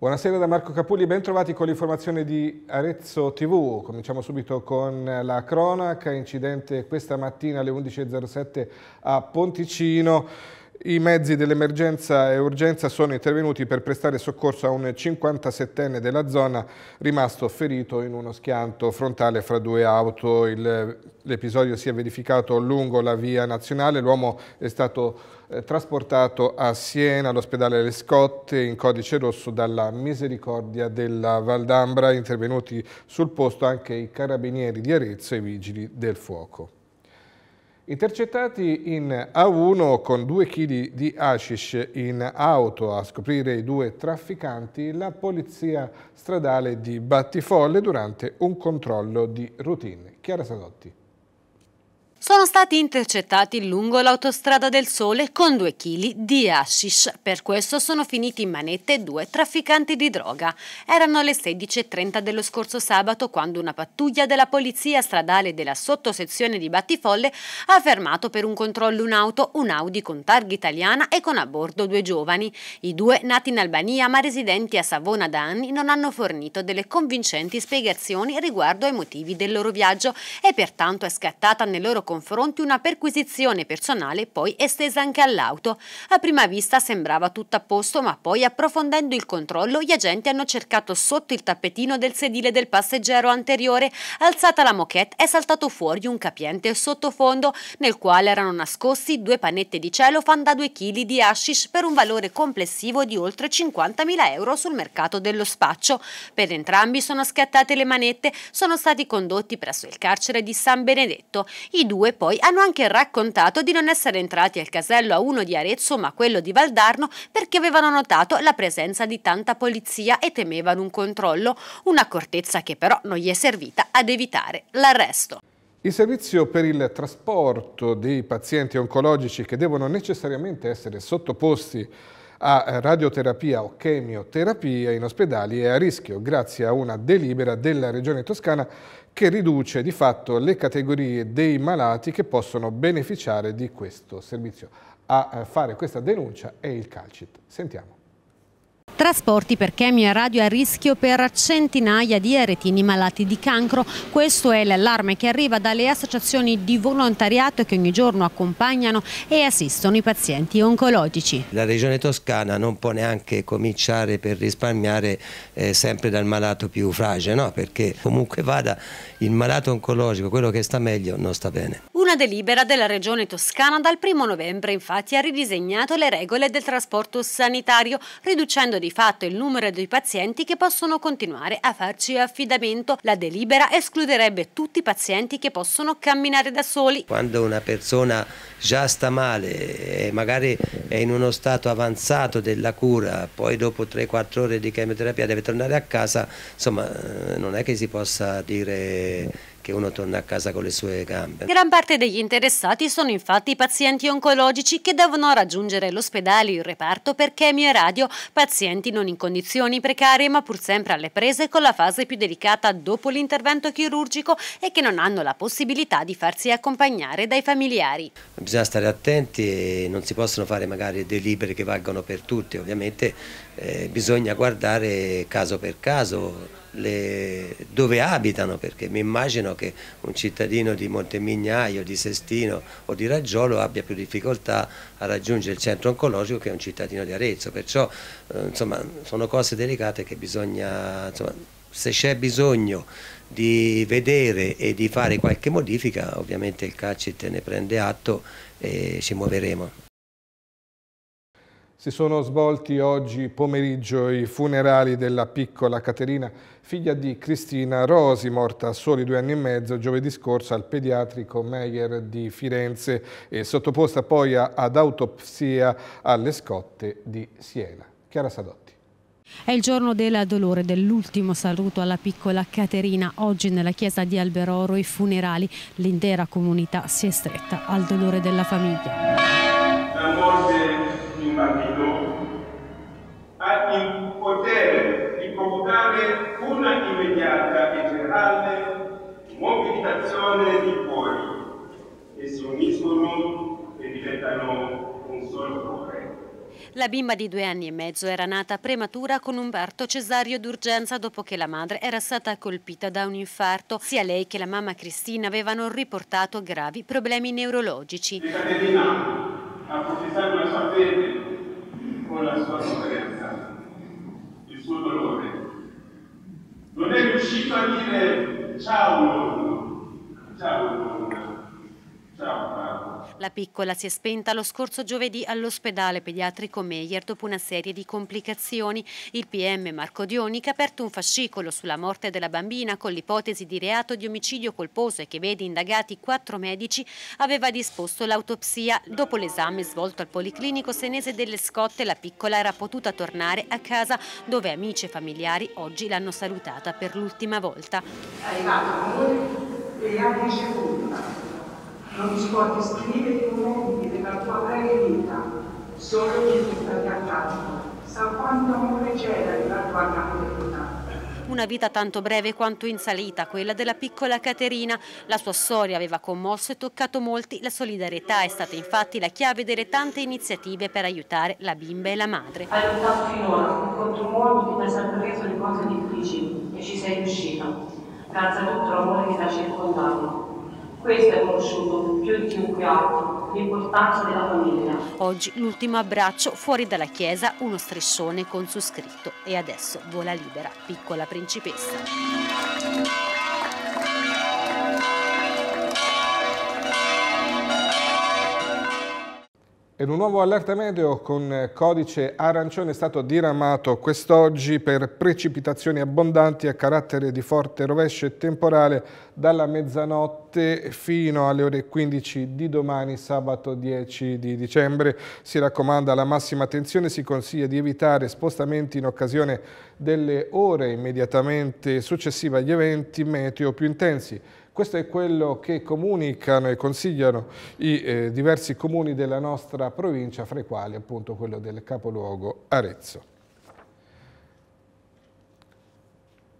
Buonasera da Marco Capulli, ben trovati con l'informazione di Arezzo TV. Cominciamo subito con la cronaca, incidente questa mattina alle 11.07 a Ponticino. I mezzi dell'emergenza e urgenza sono intervenuti per prestare soccorso a un 57enne della zona rimasto ferito in uno schianto frontale fra due auto. L'episodio si è verificato lungo la via nazionale, l'uomo è stato eh, trasportato a Siena all'ospedale Le Scotte in codice rosso dalla Misericordia della Valdambra, intervenuti sul posto anche i carabinieri di Arezzo e i vigili del fuoco. Intercettati in A1 con due chili di hashish in auto a scoprire i due trafficanti la polizia stradale di Battifolle durante un controllo di routine. Chiara Sadotti. Sono stati intercettati lungo l'autostrada del Sole con due chili di hashish. Per questo sono finiti in manette due trafficanti di droga. Erano le 16.30 dello scorso sabato quando una pattuglia della polizia stradale della sottosezione di Battifolle ha fermato per un controllo un'auto, un Audi con targa italiana e con a bordo due giovani. I due, nati in Albania ma residenti a Savona da anni, non hanno fornito delle convincenti spiegazioni riguardo ai motivi del loro viaggio e pertanto è scattata nel loro confronti una perquisizione personale poi estesa anche all'auto. A prima vista sembrava tutto a posto, ma poi approfondendo il controllo gli agenti hanno cercato sotto il tappetino del sedile del passeggero anteriore, alzata la moquette è saltato fuori un capiente sottofondo nel quale erano nascosti due panette di cielo celofan da 2 kg di hashish per un valore complessivo di oltre 50.000 euro sul mercato dello spaccio. Per entrambi sono scattate le manette, sono stati condotti presso il carcere di San Benedetto. I due due poi hanno anche raccontato di non essere entrati al casello a uno di Arezzo ma a quello di Valdarno perché avevano notato la presenza di tanta polizia e temevano un controllo, un'accortezza che però non gli è servita ad evitare l'arresto. Il servizio per il trasporto dei pazienti oncologici che devono necessariamente essere sottoposti a radioterapia o chemioterapia in ospedali è a rischio grazie a una delibera della Regione Toscana che riduce di fatto le categorie dei malati che possono beneficiare di questo servizio. A eh, fare questa denuncia è il Calcit. Sentiamo. Trasporti per chemia radio a rischio per centinaia di aretini malati di cancro. Questo è l'allarme che arriva dalle associazioni di volontariato che ogni giorno accompagnano e assistono i pazienti oncologici. La regione toscana non può neanche cominciare per risparmiare eh, sempre dal malato più fragile, no? perché comunque vada il malato oncologico, quello che sta meglio, non sta bene. Una delibera della regione toscana dal 1 novembre infatti ha ridisegnato le regole del trasporto sanitario riducendo di di fatto il numero dei pazienti che possono continuare a farci affidamento. La delibera escluderebbe tutti i pazienti che possono camminare da soli. Quando una persona già sta male e magari è in uno stato avanzato della cura, poi dopo 3-4 ore di chemioterapia deve tornare a casa, insomma eh, non è che si possa dire che uno torna a casa con le sue gambe. Gran parte degli interessati sono infatti pazienti oncologici che devono raggiungere l'ospedale il reparto per chemio e radio, pazienti non in condizioni precarie ma pur sempre alle prese con la fase più delicata dopo l'intervento chirurgico e che non hanno la possibilità di farsi accompagnare dai familiari. Bisogna stare attenti e non si possono fare magari delibere che valgono per tutti, ovviamente eh, bisogna guardare caso per caso le, dove abitano, perché mi immagino che un cittadino di Montemignaio, di Sestino o di Raggiolo abbia più difficoltà a raggiungere il centro oncologico che un cittadino di Arezzo, perciò eh, insomma, sono cose delicate che bisogna, insomma, se c'è bisogno di vedere e di fare qualche modifica, ovviamente il CACIT ne prende atto e ci muoveremo. Si sono svolti oggi pomeriggio i funerali della piccola Caterina, figlia di Cristina Rosi, morta a soli due anni e mezzo giovedì scorso al pediatrico Meyer di Firenze e sottoposta poi ad autopsia alle scotte di Siena. Chiara Sadotti. È il giorno del dolore, dell'ultimo saluto alla piccola Caterina. Oggi nella chiesa di Alberoro i funerali. L'intera comunità si è stretta al dolore della famiglia. bimba di due anni e mezzo era nata prematura con un parto cesario d'urgenza dopo che la madre era stata colpita da un infarto. Sia lei che la mamma Cristina avevano riportato gravi problemi neurologici. La approfittare la sua fede con la sua sofferenza, il suo dolore. Non è riuscito a dire ciao, ciao, ciao, ciao. La piccola si è spenta lo scorso giovedì all'ospedale pediatrico Meyer dopo una serie di complicazioni. Il PM Marco Dioni che ha aperto un fascicolo sulla morte della bambina con l'ipotesi di reato di omicidio colposo e che vede indagati quattro medici, aveva disposto l'autopsia. Dopo l'esame svolto al Policlinico Senese delle Scotte la piccola era potuta tornare a casa dove amici e familiari oggi l'hanno salutata per l'ultima volta. È Hai noi e ha ricevuto non disposti scrivere i momenti della tua breve vita, solo Gesù sta ti accanto, sa quanto amore c'era nella tua grande vita. Una vita tanto breve quanto in salita, quella della piccola Caterina. La sua storia aveva commosso e toccato molti, la solidarietà è stata infatti la chiave delle tante iniziative per aiutare la bimba e la madre. Hai lottato finora contro molti, ma hai sempre preso le cose difficili e ci sei riuscita, grazie a tutto l'amore che ti ha circondato. Questo è conosciuto più di chiunque altro, l'importanza della famiglia. Oggi l'ultimo abbraccio fuori dalla chiesa, uno striscione con su scritto e adesso vola libera, piccola principessa. Ed un nuovo allerta meteo con eh, codice arancione è stato diramato quest'oggi per precipitazioni abbondanti a carattere di forte rovescio e temporale dalla mezzanotte fino alle ore 15 di domani, sabato 10 di dicembre. Si raccomanda la massima attenzione, si consiglia di evitare spostamenti in occasione delle ore immediatamente successive agli eventi meteo più intensi. Questo è quello che comunicano e consigliano i eh, diversi comuni della nostra provincia, fra i quali appunto quello del capoluogo Arezzo.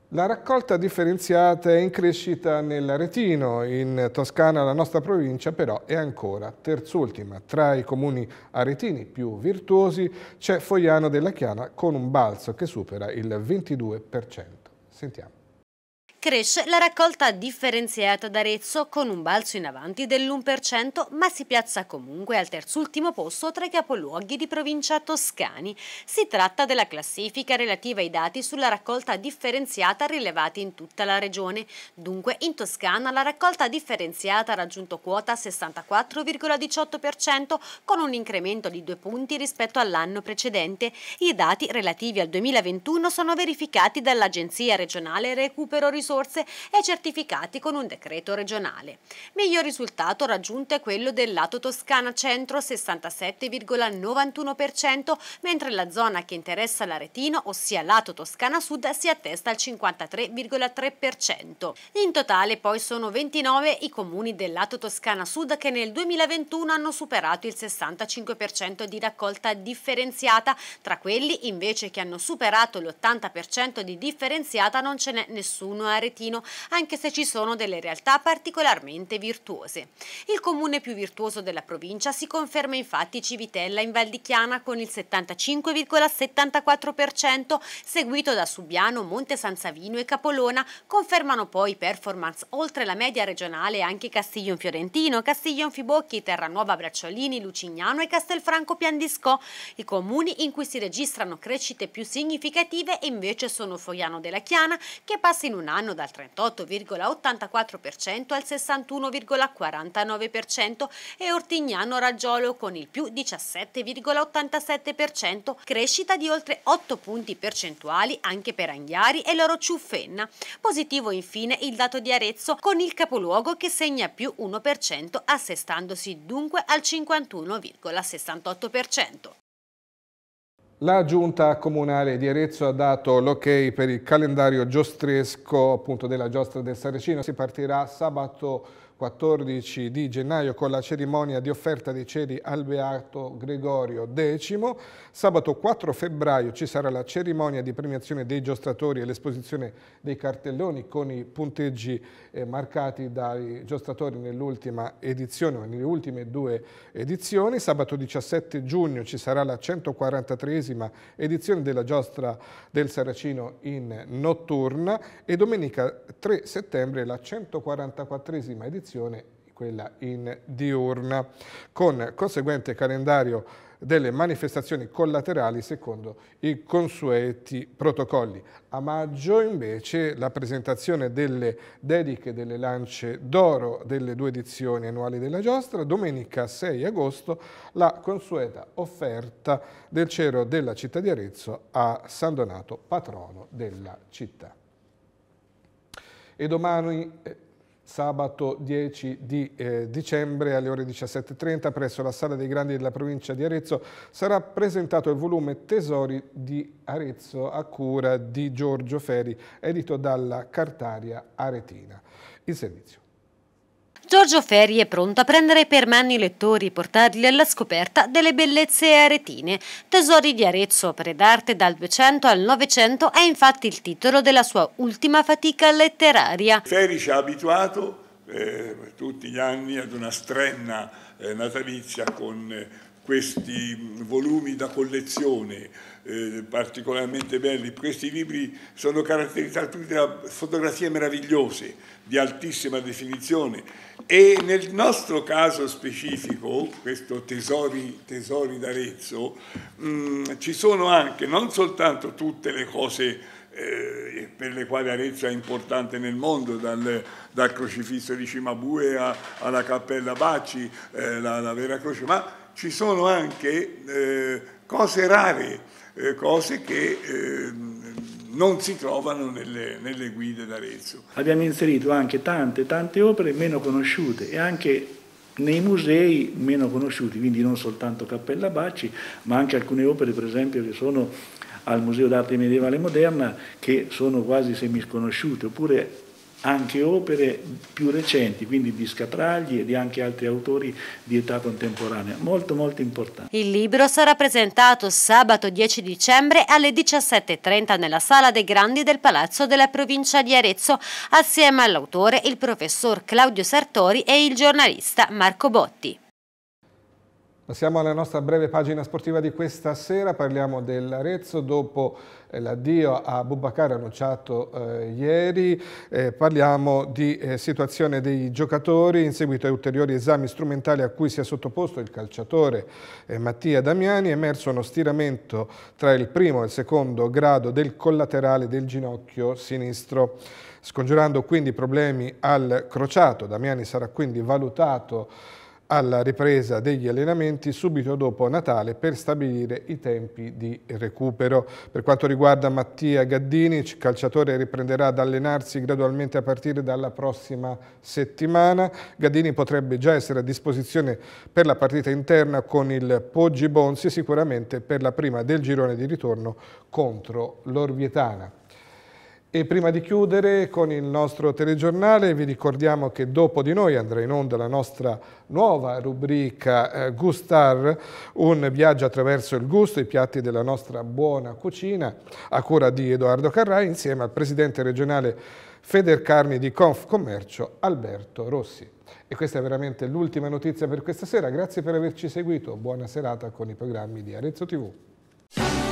La raccolta differenziata è in crescita nell'Aretino, in Toscana la nostra provincia però è ancora terzultima. Tra i comuni aretini più virtuosi c'è Fogliano della Chiana con un balzo che supera il 22%. Sentiamo. Cresce la raccolta differenziata d'Arezzo con un balzo in avanti dell'1%, ma si piazza comunque al terzultimo posto tra i capoluoghi di provincia toscani. Si tratta della classifica relativa ai dati sulla raccolta differenziata rilevati in tutta la regione. Dunque, in Toscana la raccolta differenziata ha raggiunto quota 64,18% con un incremento di due punti rispetto all'anno precedente. I dati relativi al 2021 sono verificati dall'Agenzia regionale Recupero Risorse risorse e certificati con un decreto regionale. Miglior risultato raggiunto è quello del lato Toscana Centro 67,91%, mentre la zona che interessa l'Aretino, ossia lato Toscana Sud, si attesta al 53,3%. In totale poi sono 29 i comuni del lato Toscana Sud che nel 2021 hanno superato il 65% di raccolta differenziata, tra quelli invece che hanno superato l'80% di differenziata non ce n'è nessuno a eh aretino, anche se ci sono delle realtà particolarmente virtuose. Il comune più virtuoso della provincia si conferma infatti Civitella in Val di Chiana con il 75,74%, seguito da Subiano, Monte San Savino e Capolona, confermano poi performance oltre la media regionale anche Castiglion Fiorentino, Castiglion Fibocchi, Terranuova Bracciolini, Lucignano e Castelfranco Piandiscò. I comuni in cui si registrano crescite più significative invece sono Fogliano della Chiana, che passa in un anno quest'anno dal 38,84% al 61,49% e Ortignano Raggiolo con il più 17,87%, crescita di oltre 8 punti percentuali anche per Anghiari e Loro Ciuffenna. Positivo infine il dato di Arezzo con il capoluogo che segna più 1%, assestandosi dunque al 51,68%. La giunta comunale di Arezzo ha dato l'ok per il calendario giostresco appunto, della giostra del Saracino. Si partirà sabato 14 di gennaio con la cerimonia di offerta dei ceri al Beato Gregorio X. Sabato 4 febbraio ci sarà la cerimonia di premiazione dei giostratori e l'esposizione dei cartelloni con i punteggi eh, marcati dai giostratori nell'ultima edizione, nelle ultime due edizioni. Sabato 17 giugno ci sarà la 143esima edizione della giostra del Saracino in notturna e domenica 3 settembre la 144esima edizione direzione quella in diurna, con conseguente calendario delle manifestazioni collaterali secondo i consueti protocolli. A maggio invece la presentazione delle dediche delle lance d'oro delle due edizioni annuali della giostra, domenica 6 agosto la consueta offerta del cero della città di Arezzo a San Donato, patrono della città. E domani eh, sabato 10 di eh, dicembre alle ore 17.30 presso la Sala dei Grandi della provincia di Arezzo sarà presentato il volume Tesori di Arezzo a cura di Giorgio Feri, edito dalla Cartaria Aretina. Il servizio. Giorgio Ferri è pronto a prendere per mano i lettori e portarli alla scoperta delle bellezze aretine. Tesori di Arezzo, opere d'arte dal 200 al 900, è infatti il titolo della sua ultima fatica letteraria. Ferri ci ha abituato eh, tutti gli anni ad una strenna eh, natalizia con eh, questi volumi da collezione eh, particolarmente belli, questi libri sono caratterizzati da fotografie meravigliose di altissima definizione e nel nostro caso specifico, questo Tesori, tesori d'Arezzo, mh, mm, ci sono anche non soltanto tutte le cose eh, per le quali Arezzo è importante nel mondo, dal, dal crocifisso di Cimabue alla Cappella Baci, eh, la, la Vera Croce, ma ci sono anche eh, cose rare, eh, cose che eh, non si trovano nelle, nelle guide d'Arezzo. Abbiamo inserito anche tante, tante opere meno conosciute e anche nei musei meno conosciuti, quindi non soltanto Cappella Bacci, ma anche alcune opere per esempio che sono al Museo d'Arte Medievale Moderna che sono quasi semisconosciute, oppure anche opere più recenti, quindi di Scapragli e di anche altri autori di età contemporanea, molto molto importante. Il libro sarà presentato sabato 10 dicembre alle 17.30 nella Sala dei Grandi del Palazzo della Provincia di Arezzo, assieme all'autore il professor Claudio Sartori e il giornalista Marco Botti. Passiamo alla nostra breve pagina sportiva di questa sera, parliamo dell'Arezzo dopo eh, l'addio a Bubacar annunciato eh, ieri, eh, parliamo di eh, situazione dei giocatori in seguito ai ulteriori esami strumentali a cui si è sottoposto il calciatore eh, Mattia Damiani, è emerso uno stiramento tra il primo e il secondo grado del collaterale del ginocchio sinistro scongiurando quindi problemi al crociato. Damiani sarà quindi valutato alla ripresa degli allenamenti subito dopo Natale per stabilire i tempi di recupero. Per quanto riguarda Mattia Gaddini, il calciatore riprenderà ad allenarsi gradualmente a partire dalla prossima settimana. Gaddini potrebbe già essere a disposizione per la partita interna con il Poggi Bonsi, sicuramente per la prima del girone di ritorno contro l'Orvietana. E prima di chiudere con il nostro telegiornale vi ricordiamo che dopo di noi andrà in onda la nostra nuova rubrica eh, Gustar, un viaggio attraverso il gusto, i piatti della nostra buona cucina a cura di Edoardo Carrai insieme al presidente regionale Federcarni di Confcommercio Alberto Rossi. E questa è veramente l'ultima notizia per questa sera, grazie per averci seguito, buona serata con i programmi di Arezzo TV.